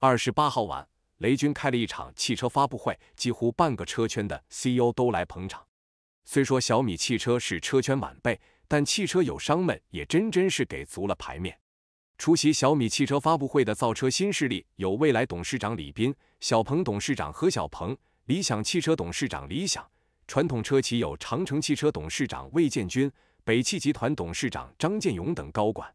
二十八号晚，雷军开了一场汽车发布会，几乎半个车圈的 CEO 都来捧场。虽说小米汽车是车圈晚辈，但汽车友商们也真真是给足了牌面。出席小米汽车发布会的造车新势力有未来董事长李斌、小鹏董事长何小鹏、理想汽车董事长李想；传统车企有长城汽车董事长魏建军、北汽集团董事长张建勇等高管。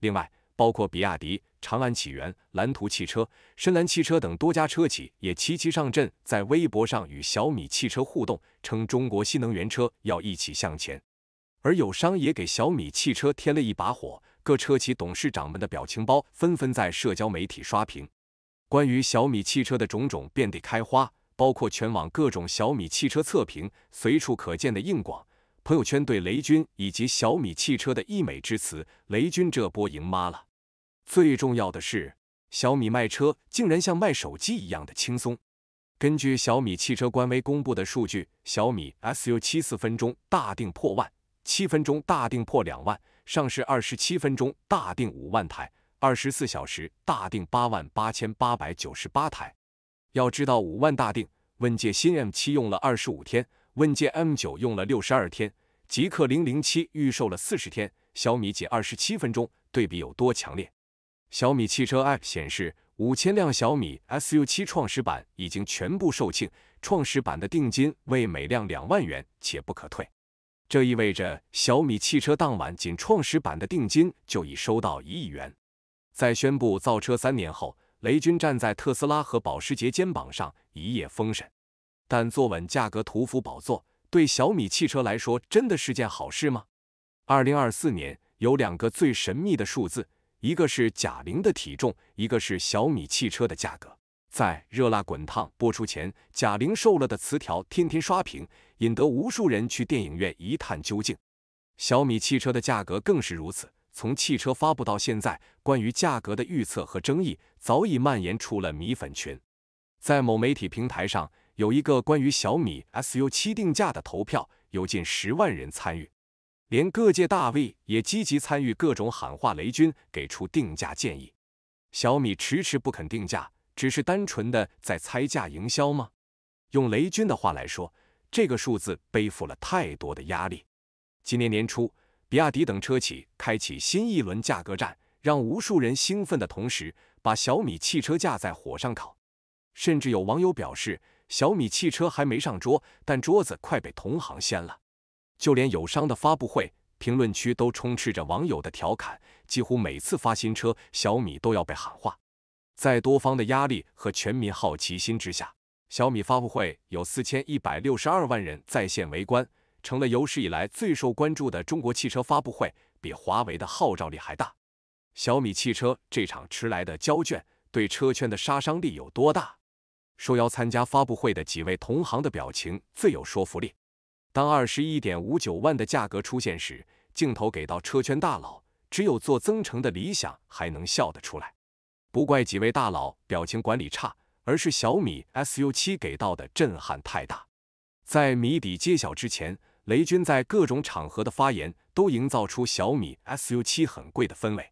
另外，包括比亚迪。长安起源、蓝图汽车、深蓝汽车等多家车企也齐齐上阵，在微博上与小米汽车互动，称中国新能源车要一起向前。而友商也给小米汽车添了一把火，各车企董事长们的表情包纷纷在社交媒体刷屏。关于小米汽车的种种遍地开花，包括全网各种小米汽车测评，随处可见的硬广，朋友圈对雷军以及小米汽车的溢美之词，雷军这波赢麻了。最重要的是，小米卖车竟然像卖手机一样的轻松。根据小米汽车官微公布的数据，小米 SU7 四分钟大定破万，七分钟大定破两万，上市二十七分钟大定五万台，二十四小时大定八万八千八百九十八台。要知道，五万大定，问界新 M7 用了二十五天，问界 M9 用了六十二天，极氪零零七预售了四十天，小米仅二十七分钟，对比有多强烈？小米汽车 App 显示，五千辆小米 SU7 创始版已经全部售罄。创始版的定金为每辆两万元，且不可退。这意味着小米汽车当晚仅创始版的定金就已收到一亿元。在宣布造车三年后，雷军站在特斯拉和保时捷肩膀上一夜封神。但坐稳价格屠夫宝座，对小米汽车来说真的是件好事吗？二零二四年有两个最神秘的数字。一个是贾玲的体重，一个是小米汽车的价格。在《热辣滚烫》播出前，贾玲瘦了的词条天天刷屏，引得无数人去电影院一探究竟。小米汽车的价格更是如此，从汽车发布到现在，关于价格的预测和争议早已蔓延出了米粉群。在某媒体平台上，有一个关于小米 SU7 定价的投票，有近十万人参与。连各界大 V 也积极参与各种喊话，雷军给出定价建议。小米迟迟不肯定价，只是单纯的在猜价营销吗？用雷军的话来说，这个数字背负了太多的压力。今年年初，比亚迪等车企开启新一轮价格战，让无数人兴奋的同时，把小米汽车架在火上烤。甚至有网友表示，小米汽车还没上桌，但桌子快被同行掀了。就连友商的发布会，评论区都充斥着网友的调侃。几乎每次发新车，小米都要被喊话。在多方的压力和全民好奇心之下，小米发布会有四千一百六十二万人在线围观，成了有史以来最受关注的中国汽车发布会，比华为的号召力还大。小米汽车这场迟来的交卷，对车圈的杀伤力有多大？受邀参加发布会的几位同行的表情最有说服力。当二十一点五九万的价格出现时，镜头给到车圈大佬，只有做增程的理想还能笑得出来。不怪几位大佬表情管理差，而是小米 SU7 给到的震撼太大。在谜底揭晓之前，雷军在各种场合的发言都营造出小米 SU7 很贵的氛围。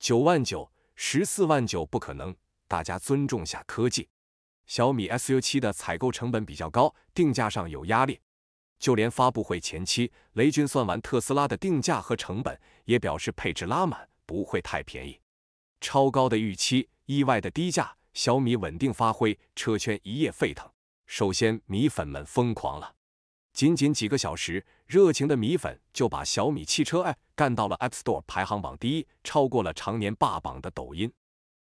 九万九，十四万九不可能，大家尊重下科技。小米 SU7 的采购成本比较高，定价上有压力。就连发布会前期，雷军算完特斯拉的定价和成本，也表示配置拉满，不会太便宜。超高的预期，意外的低价，小米稳定发挥，车圈一夜沸腾。首先，米粉们疯狂了，仅仅几个小时，热情的米粉就把小米汽车 App 干到了 App Store 排行榜第一，超过了常年霸榜的抖音。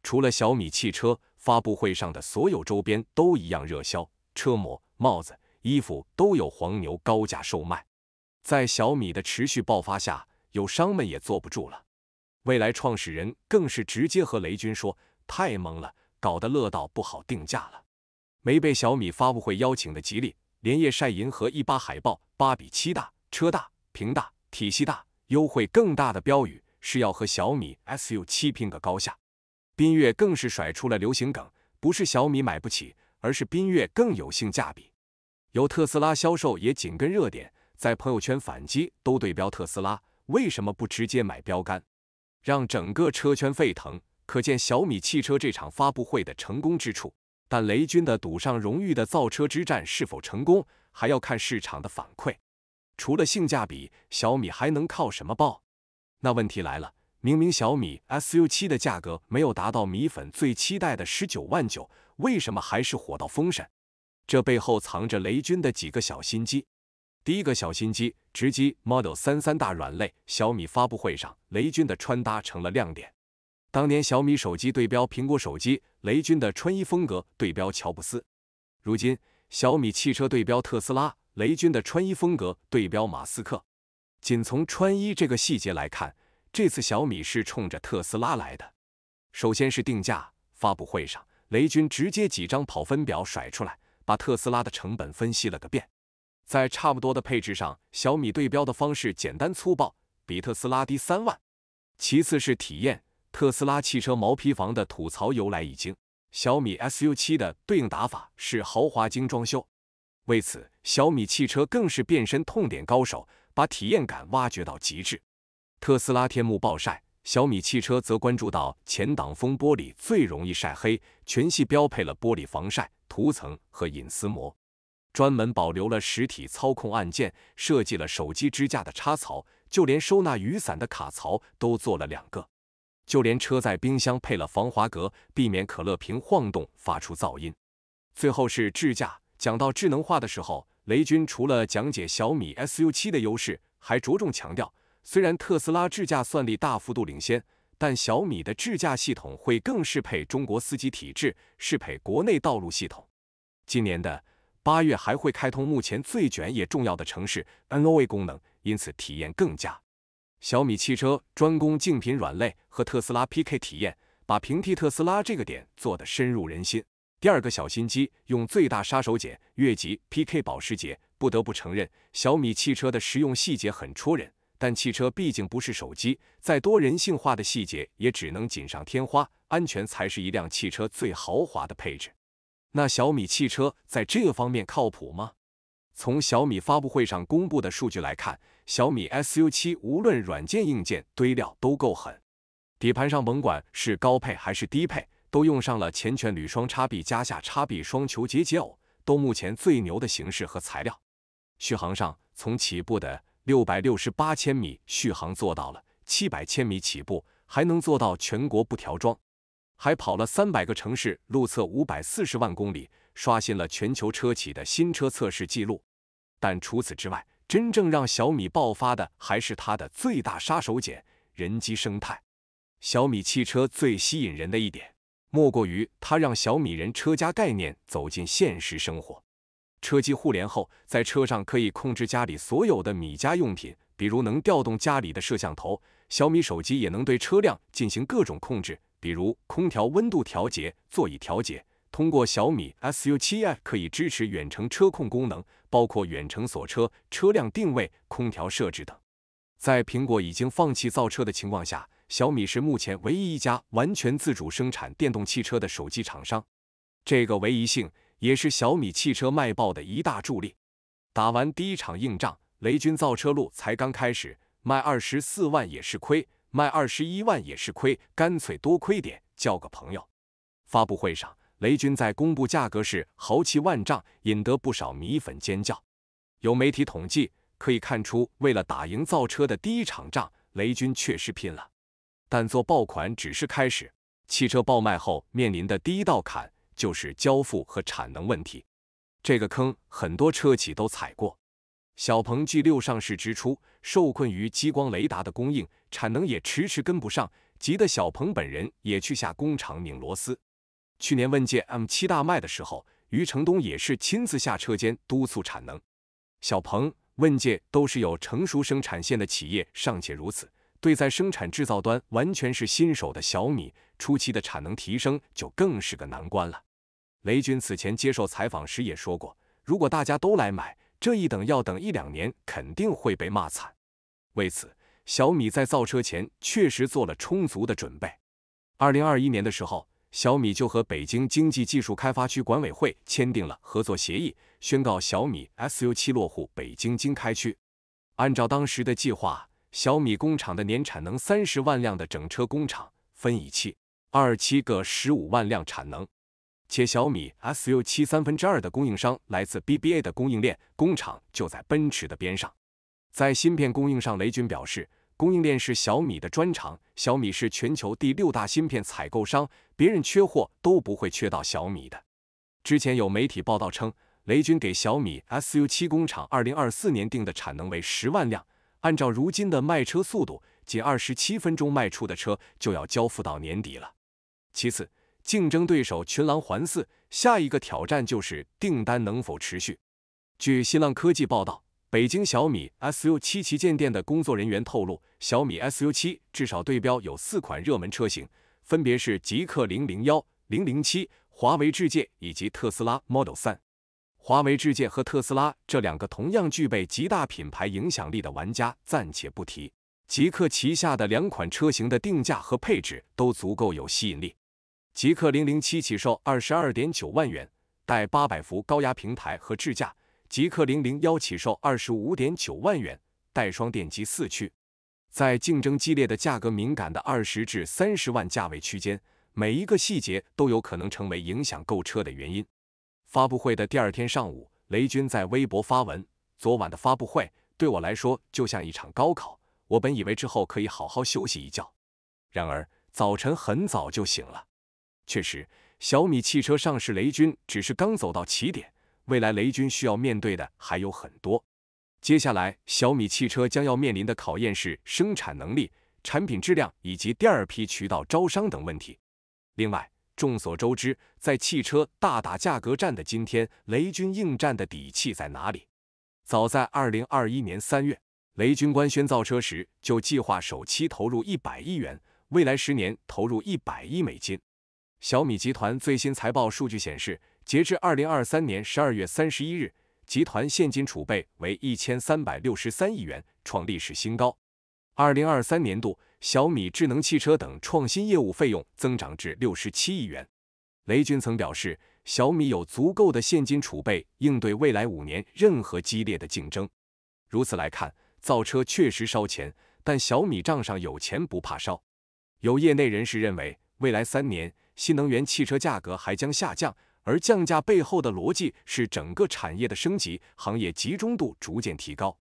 除了小米汽车，发布会上的所有周边都一样热销，车模、帽子。衣服都有黄牛高价售卖，在小米的持续爆发下，友商们也坐不住了。未来创始人更是直接和雷军说：“太懵了，搞得乐到不好定价了。”没被小米发布会邀请的吉利，连夜晒银河一八海报，八比七大车大屏大体系大，优惠更大的标语是要和小米 SU7 拼个高下。缤越更是甩出了流行梗：“不是小米买不起，而是缤越更有性价比。”有特斯拉销售也紧跟热点，在朋友圈反击，都对标特斯拉，为什么不直接买标杆，让整个车圈沸腾？可见小米汽车这场发布会的成功之处。但雷军的赌上荣誉的造车之战是否成功，还要看市场的反馈。除了性价比，小米还能靠什么爆？那问题来了，明明小米 SU7 的价格没有达到米粉最期待的十九万九，为什么还是火到封神？这背后藏着雷军的几个小心机。第一个小心机直击 Model 3三大软肋。小米发布会上，雷军的穿搭成了亮点。当年小米手机对标苹果手机，雷军的穿衣风格对标乔布斯；如今小米汽车对标特斯拉，雷军的穿衣风格对标马斯克。仅从穿衣这个细节来看，这次小米是冲着特斯拉来的。首先是定价，发布会上，雷军直接几张跑分表甩出来。把特斯拉的成本分析了个遍，在差不多的配置上，小米对标的方式简单粗暴，比特斯拉低三万。其次是体验，特斯拉汽车毛坯房的吐槽由来已经，小米 SU7 的对应打法是豪华精装修。为此，小米汽车更是变身痛点高手，把体验感挖掘到极致。特斯拉天幕暴晒，小米汽车则关注到前挡风玻璃最容易晒黑，全系标配了玻璃防晒。涂层和隐私膜，专门保留了实体操控按键，设计了手机支架的插槽，就连收纳雨伞的卡槽都做了两个，就连车载冰箱配了防滑格，避免可乐瓶晃动发出噪音。最后是智驾，讲到智能化的时候，雷军除了讲解小米 SU7 的优势，还着重强调，虽然特斯拉智驾算力大幅度领先。但小米的智驾系统会更适配中国司机体质，适配国内道路系统。今年的八月还会开通目前最卷也重要的城市 NOA 功能，因此体验更佳。小米汽车专攻竞品软肋和特斯拉 PK 体验，把平替特斯拉这个点做得深入人心。第二个小心机，用最大杀手锏越级 PK 保时捷。不得不承认，小米汽车的实用细节很戳人。但汽车毕竟不是手机，再多人性化的细节也只能锦上添花，安全才是一辆汽车最豪华的配置。那小米汽车在这方面靠谱吗？从小米发布会上公布的数据来看，小米 SU7 无论软件硬件堆料都够狠。底盘上甭管是高配还是低配，都用上了前全铝双叉臂加下叉臂双球节节偶，都目前最牛的形式和材料。续航上，从起步的。六百六十八千米续航做到了，七百千米起步，还能做到全国不调装，还跑了三百个城市路测五百四十万公里，刷新了全球车企的新车测试记录。但除此之外，真正让小米爆发的还是它的最大杀手锏——人机生态。小米汽车最吸引人的一点，莫过于它让小米人车家概念走进现实生活。车机互联后，在车上可以控制家里所有的米家用品，比如能调动家里的摄像头。小米手机也能对车辆进行各种控制，比如空调温度调节、座椅调节。通过小米 s u 7 f 可以支持远程车控功能，包括远程锁车、车辆定位、空调设置等。在苹果已经放弃造车的情况下，小米是目前唯一一家完全自主生产电动汽车的手机厂商。这个唯一性。也是小米汽车卖爆的一大助力。打完第一场硬仗，雷军造车路才刚开始。卖二十四万也是亏，卖二十一万也是亏，干脆多亏点，交个朋友。发布会上，雷军在公布价格时豪气万丈，引得不少米粉尖叫。有媒体统计可以看出，为了打赢造车的第一场仗，雷军确实拼了。但做爆款只是开始，汽车爆卖后面临的第一道坎。就是交付和产能问题，这个坑很多车企都踩过。小鹏 G 六上市之初，受困于激光雷达的供应，产能也迟迟跟不上，急得小鹏本人也去下工厂拧螺丝。去年问界 M 七大卖的时候，余承东也是亲自下车间督促产能。小鹏、问界都是有成熟生产线的企业，尚且如此。对在生产制造端完全是新手的小米，初期的产能提升就更是个难关了。雷军此前接受采访时也说过，如果大家都来买，这一等要等一两年，肯定会被骂惨。为此，小米在造车前确实做了充足的准备。二零二一年的时候，小米就和北京经济技术开发区管委会签订了合作协议，宣告小米 SU7 落户北京经开区。按照当时的计划。小米工厂的年产能三十万辆的整车工厂分一期、二七个十五万辆产能，且小米 SU7 三分之二的供应商来自 BBA 的供应链，工厂就在奔驰的边上。在芯片供应商，雷军表示，供应链是小米的专长，小米是全球第六大芯片采购商，别人缺货都不会缺到小米的。之前有媒体报道称，雷军给小米 SU7 工厂二零二四年定的产能为十万辆。按照如今的卖车速度，仅二十七分钟卖出的车就要交付到年底了。其次，竞争对手群狼环伺，下一个挑战就是订单能否持续。据新浪科技报道，北京小米 SU7 旗舰店的工作人员透露，小米 SU7 至少对标有四款热门车型，分别是极客零零幺、零零七、华为智界以及特斯拉 Model 三。华为智界和特斯拉这两个同样具备极大品牌影响力的玩家暂且不提，极客旗下的两款车型的定价和配置都足够有吸引力。极客零零七起售二十二点九万元，带八百伏高压平台和智驾；极客零零幺起售二十五点九万元，带双电机四驱。在竞争激烈、的价格敏感的二十至三十万价位区间，每一个细节都有可能成为影响购车的原因。发布会的第二天上午，雷军在微博发文：昨晚的发布会对我来说就像一场高考，我本以为之后可以好好休息一觉，然而早晨很早就醒了。确实，小米汽车上市，雷军只是刚走到起点，未来雷军需要面对的还有很多。接下来，小米汽车将要面临的考验是生产能力、产品质量以及第二批渠道招商等问题。另外，众所周知，在汽车大打价格战的今天，雷军应战的底气在哪里？早在2021年3月，雷军官宣造车时就计划首期投入100亿元，未来十年投入100亿美金。小米集团最新财报数据显示，截至2023年12月31日，集团现金储备为1363亿元，创历史新高。2023年度小米智能汽车等创新业务费用增长至六十七亿元。雷军曾表示，小米有足够的现金储备应对未来五年任何激烈的竞争。如此来看，造车确实烧钱，但小米账上有钱不怕烧。有业内人士认为，未来三年新能源汽车价格还将下降，而降价背后的逻辑是整个产业的升级，行业集中度逐渐提高。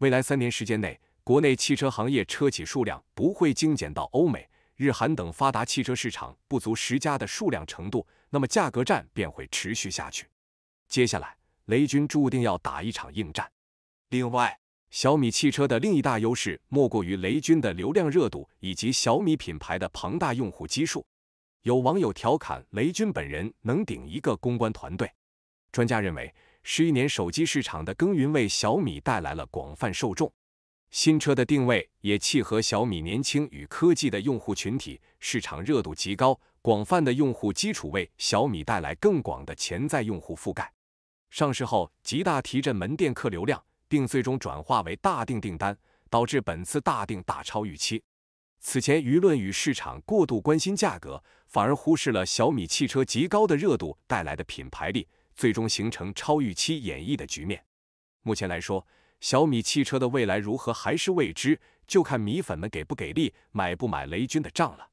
未来三年时间内。国内汽车行业车企数量不会精简到欧美、日韩等发达汽车市场不足十家的数量程度，那么价格战便会持续下去。接下来，雷军注定要打一场硬战。另外，小米汽车的另一大优势莫过于雷军的流量热度以及小米品牌的庞大用户基数。有网友调侃雷军本人能顶一个公关团队。专家认为，十一年手机市场的耕耘为小米带来了广泛受众。新车的定位也契合小米年轻与科技的用户群体，市场热度极高，广泛的用户基础为小米带来更广的潜在用户覆盖。上市后极大提振门店客流量，并最终转化为大定订单，导致本次大定大超预期。此前舆论与市场过度关心价格，反而忽视了小米汽车极高的热度带来的品牌力，最终形成超预期演绎的局面。目前来说，小米汽车的未来如何还是未知，就看米粉们给不给力，买不买雷军的账了。